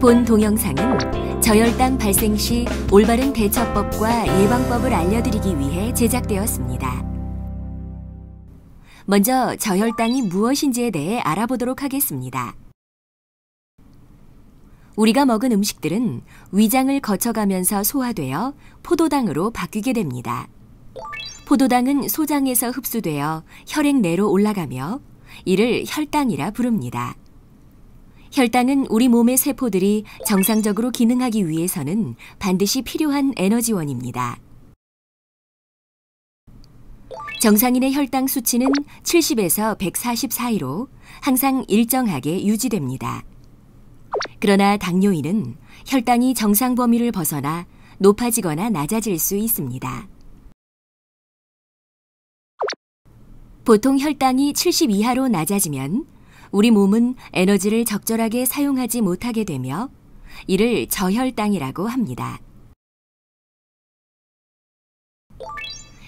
본 동영상은 저혈당 발생 시 올바른 대처법과 예방법을 알려드리기 위해 제작되었습니다. 먼저 저혈당이 무엇인지에 대해 알아보도록 하겠습니다. 우리가 먹은 음식들은 위장을 거쳐가면서 소화되어 포도당으로 바뀌게 됩니다. 포도당은 소장에서 흡수되어 혈액 내로 올라가며 이를 혈당이라 부릅니다. 혈당은 우리 몸의 세포들이 정상적으로 기능하기 위해서는 반드시 필요한 에너지원입니다. 정상인의 혈당 수치는 70에서 140 사이로 항상 일정하게 유지됩니다. 그러나 당뇨인은 혈당이 정상 범위를 벗어나 높아지거나 낮아질 수 있습니다. 보통 혈당이 70 이하로 낮아지면 우리 몸은 에너지를 적절하게 사용하지 못하게 되며 이를 저혈당이라고 합니다.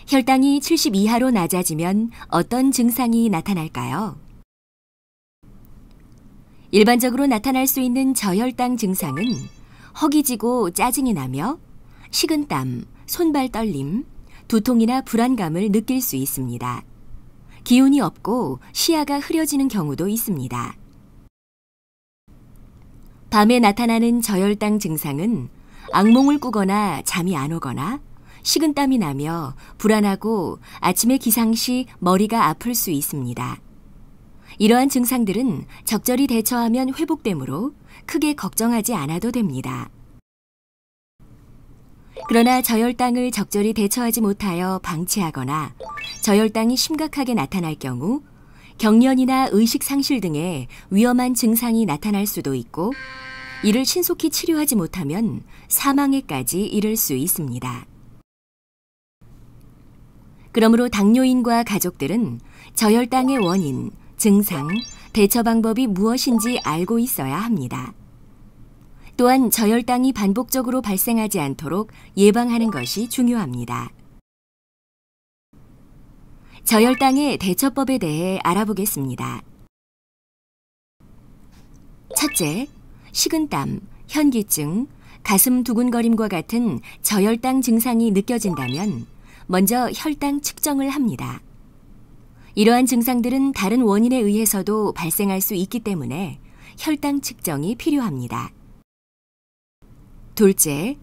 혈당이 70 이하로 낮아지면 어떤 증상이 나타날까요? 일반적으로 나타날 수 있는 저혈당 증상은 허기지고 짜증이 나며 식은땀, 손발 떨림, 두통이나 불안감을 느낄 수 있습니다. 기운이 없고 시야가 흐려지는 경우도 있습니다. 밤에 나타나는 저혈당 증상은 악몽을 꾸거나 잠이 안 오거나 식은땀이 나며 불안하고 아침에 기상시 머리가 아플 수 있습니다. 이러한 증상들은 적절히 대처하면 회복되므로 크게 걱정하지 않아도 됩니다. 그러나 저혈당을 적절히 대처하지 못하여 방치하거나 저혈당이 심각하게 나타날 경우 경련이나 의식 상실 등의 위험한 증상이 나타날 수도 있고 이를 신속히 치료하지 못하면 사망에까지 이를 수 있습니다. 그러므로 당뇨인과 가족들은 저혈당의 원인, 증상, 대처 방법이 무엇인지 알고 있어야 합니다. 또한 저혈당이 반복적으로 발생하지 않도록 예방하는 것이 중요합니다. 저열 땅의 대처법에 대해 알아보겠습니다. 첫째, 식은땀, 현기증, 가슴 두근거림과 같은 저혈당 증상이 느껴진다면 먼저 혈당 측정을 합니다. 이러한 증상들은 다른 원인에 의해서도 발생할 수 있기 때문에 혈당 측정이 필요합니다. 둘째,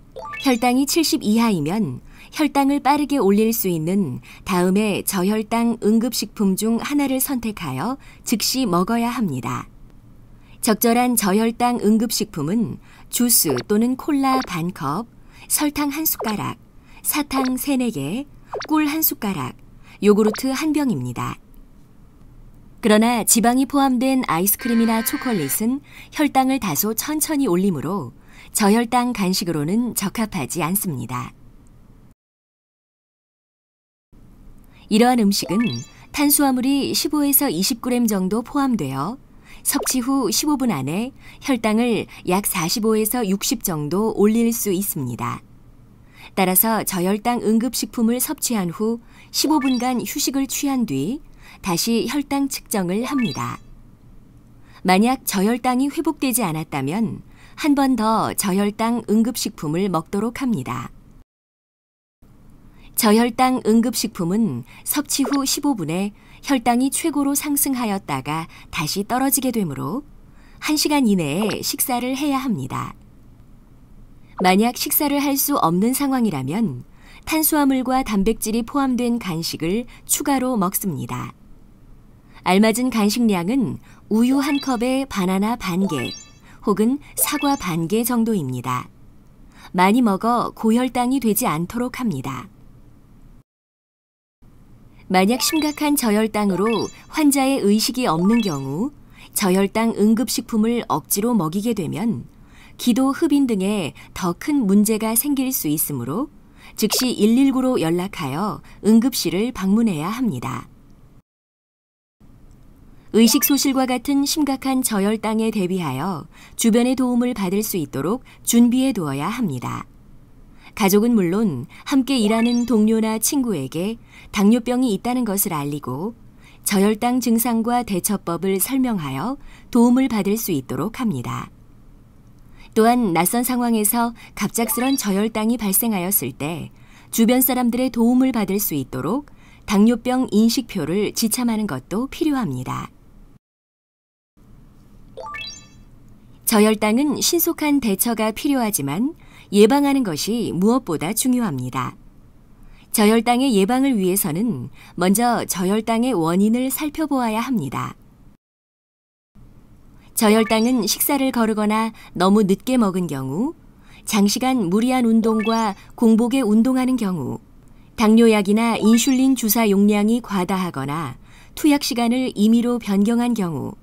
혈당이 70 이하이면 혈당을 빠르게 올릴 수 있는 다음에 저혈당 응급식품 중 하나를 선택하여 즉시 먹어야 합니다. 적절한 저혈당 응급식품은 주스 또는 콜라 반 컵, 설탕 한 숟가락, 사탕 세네 개꿀 한 숟가락, 요구르트 한 병입니다. 그러나 지방이 포함된 아이스크림이나 초콜릿은 혈당을 다소 천천히 올리므로 저혈당 간식으로는 적합하지 않습니다. 이러한 음식은 탄수화물이 15에서 20g 정도 포함되어 섭취 후 15분 안에 혈당을 약 45에서 60 정도 올릴 수 있습니다. 따라서 저혈당 응급식품을 섭취한 후 15분간 휴식을 취한 뒤 다시 혈당 측정을 합니다. 만약 저혈당이 회복되지 않았다면 한 번 더 저혈당 응급식품을 먹도록 합니다. 저혈당 응급식품은 섭취 후 15분에 혈당이 최고로 상승하였다가 다시 떨어지게 되므로 1시간 이내에 식사를 해야 합니다. 만약 식사를 할 수 없는 상황이라면 탄수화물과 단백질이 포함된 간식을 추가로 먹습니다. 알맞은 간식량은 우유 한 컵에 바나나 반 개 혹은 사과 반 개 정도입니다. 많이 먹어 고혈당이 되지 않도록 합니다. 만약 심각한 저혈당으로 환자의 의식이 없는 경우 저혈당 응급식품을 억지로 먹이게 되면 기도 흡인 등에더 큰 문제가 생길 수 있으므로 즉시 119로 연락하여 응급실을 방문해야 합니다. 의식 소실과 같은 심각한 저혈당에 대비하여 주변의 도움을 받을 수 있도록 준비해 두어야 합니다. 가족은 물론 함께 일하는 동료나 친구에게 당뇨병이 있다는 것을 알리고 저혈당 증상과 대처법을 설명하여 도움을 받을 수 있도록 합니다. 또한 낯선 상황에서 갑작스런 저혈당이 발생하였을 때 주변 사람들의 도움을 받을 수 있도록 당뇨병 인식표를 지참하는 것도 필요합니다. 저혈당은 신속한 대처가 필요하지만 예방하는 것이 무엇보다 중요합니다. 저혈당의 예방을 위해서는 먼저 저혈당의 원인을 살펴보아야 합니다. 저혈당은 식사를 거르거나 너무 늦게 먹은 경우, 장시간 무리한 운동과 공복에 운동하는 경우, 당뇨약이나 인슐린 주사 용량이 과다하거나 투약 시간을 임의로 변경한 경우,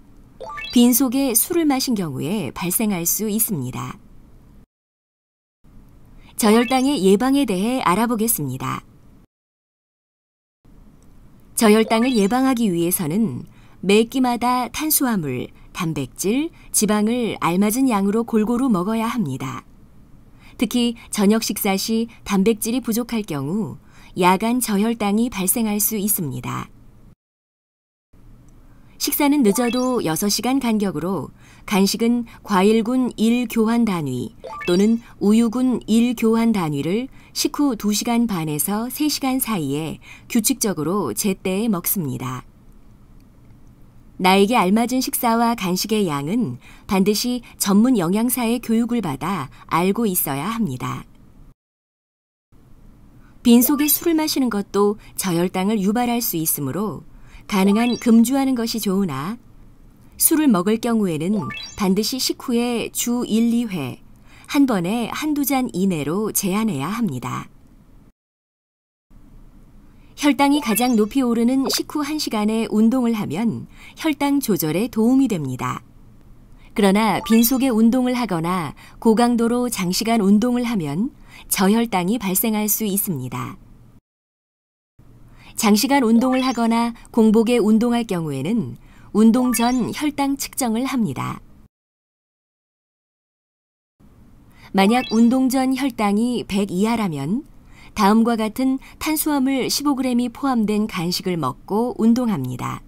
빈속에 술을 마신 경우에 발생할 수 있습니다. 저혈당의 예방에 대해 알아보겠습니다. 저혈당을 예방하기 위해서는 매 끼마다 탄수화물, 단백질, 지방을 알맞은 양으로 골고루 먹어야 합니다. 특히 저녁 식사 시 단백질이 부족할 경우 야간 저혈당이 발생할 수 있습니다. 식사는 늦어도 6시간 간격으로 간식은 과일군 1교환 단위 또는 우유군 1교환 단위를 식후 2시간 반에서 3시간 사이에 규칙적으로 제때에 먹습니다. 나에게 알맞은 식사와 간식의 양은 반드시 전문 영양사의 교육을 받아 알고 있어야 합니다. 빈속에 술을 마시는 것도 저혈당을 유발할 수 있으므로 가능한 금주하는 것이 좋으나 술을 먹을 경우에는 반드시 식후에 주 1, 2회 한 번에 한두 잔 이내로 제한해야 합니다. 혈당이 가장 높이 오르는 식후 1시간에 운동을 하면 혈당 조절에 도움이 됩니다. 그러나 빈속에 운동을 하거나 고강도로 장시간 운동을 하면 저혈당이 발생할 수 있습니다. 장시간 운동을 하거나 공복에 운동할 경우에는 운동 전 혈당 측정을 합니다. 만약 운동 전 혈당이 100 이하라면 다음과 같은 탄수화물 15g이 포함된 간식을 먹고 운동합니다.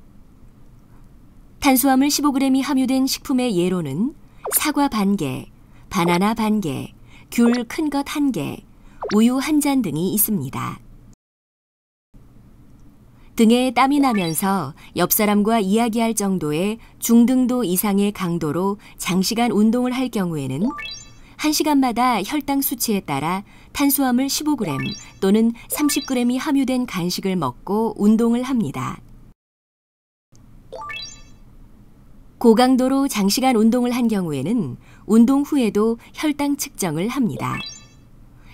탄수화물 15g이 함유된 식품의 예로는 사과 반개, 바나나 반개, 귤 큰 것 한개 우유 한 잔 등이 있습니다. 등에 땀이 나면서 옆 사람과 이야기할 정도의 중등도 이상의 강도로 장시간 운동을 할 경우에는 1시간마다 혈당 수치에 따라 탄수화물 15g 또는 30g이 함유된 간식을 먹고 운동을 합니다. 고강도로 장시간 운동을 한 경우에는 운동 후에도 혈당 측정을 합니다.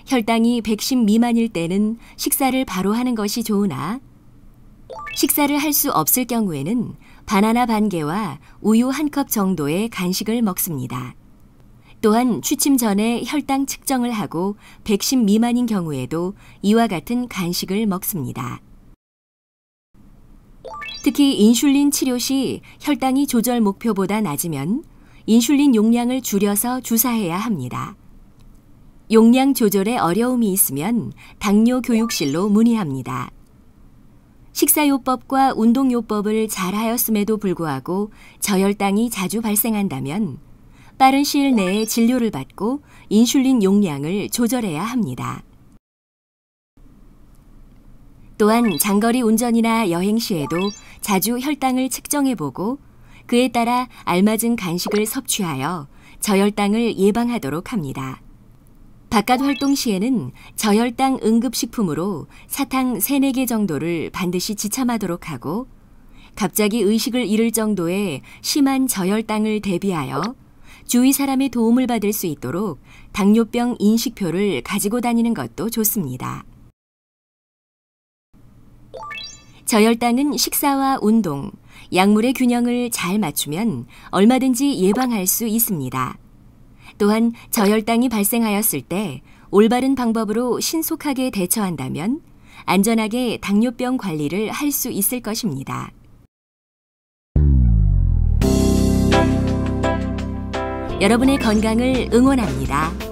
혈당이 110 미만일 때는 식사를 바로 하는 것이 좋으나 식사를 할 수 없을 경우에는 바나나 반 개와 우유 한 컵 정도의 간식을 먹습니다. 또한 취침 전에 혈당 측정을 하고 백신 미만인 경우에도 이와 같은 간식을 먹습니다. 특히 인슐린 치료 시 혈당이 조절 목표보다 낮으면 인슐린 용량을 줄여서 주사해야 합니다. 용량 조절에 어려움이 있으면 당뇨 교육실로 문의합니다. 식사요법과 운동요법을 잘 하였음에도 불구하고 저혈당이 자주 발생한다면 빠른 시일 내에 진료를 받고 인슐린 용량을 조절해야 합니다. 또한 장거리 운전이나 여행 시에도 자주 혈당을 측정해보고 그에 따라 알맞은 간식을 섭취하여 저혈당을 예방하도록 합니다. 바깥 활동 시에는 저혈당 응급식품으로 사탕 3, 4개 정도를 반드시 지참하도록 하고 갑자기 의식을 잃을 정도의 심한 저혈당을 대비하여 주위 사람의 도움을 받을 수 있도록 당뇨병 인식표를 가지고 다니는 것도 좋습니다. 저혈당은 식사와 운동, 약물의 균형을 잘 맞추면 얼마든지 예방할 수 있습니다. 또한 저혈당이 발생하였을 때 올바른 방법으로 신속하게 대처한다면 안전하게 당뇨병 관리를 할 수 있을 것입니다. 여러분의 건강을 응원합니다.